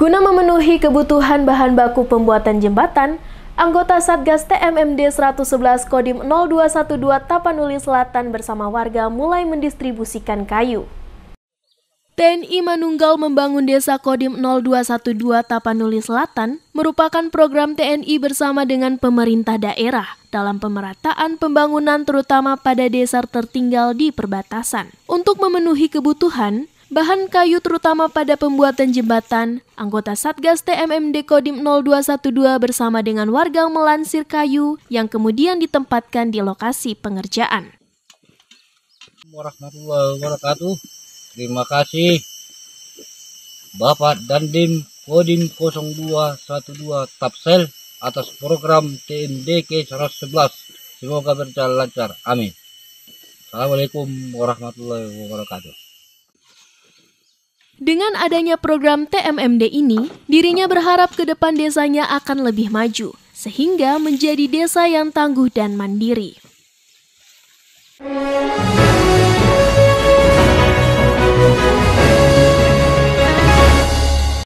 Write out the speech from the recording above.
Guna memenuhi kebutuhan bahan baku pembuatan jembatan, anggota Satgas TMMD 111 Kodim 0212 Tapanuli Selatan bersama warga mulai mendistribusikan kayu. TNI Manunggal Membangun Desa Kodim 0212 Tapanuli Selatan merupakan program TNI bersama dengan pemerintah daerah dalam pemerataan pembangunan terutama pada desa tertinggal di perbatasan. Untuk memenuhi kebutuhan, bahan kayu terutama pada pembuatan jembatan, anggota Satgas TMMD Kodim 0212 bersama dengan warga melansir kayu yang kemudian ditempatkan di lokasi pengerjaan. Warahmatullahi wabarakatuh. Terima kasih Bapak Dandim Kodim 0212 Tapsel atas program TMDK 111. Semoga berjalan lancar. Amin. Assalamualaikum warahmatullahi wabarakatuh. Dengan adanya program TMMD ini, dirinya berharap ke depan desanya akan lebih maju, sehingga menjadi desa yang tangguh dan mandiri.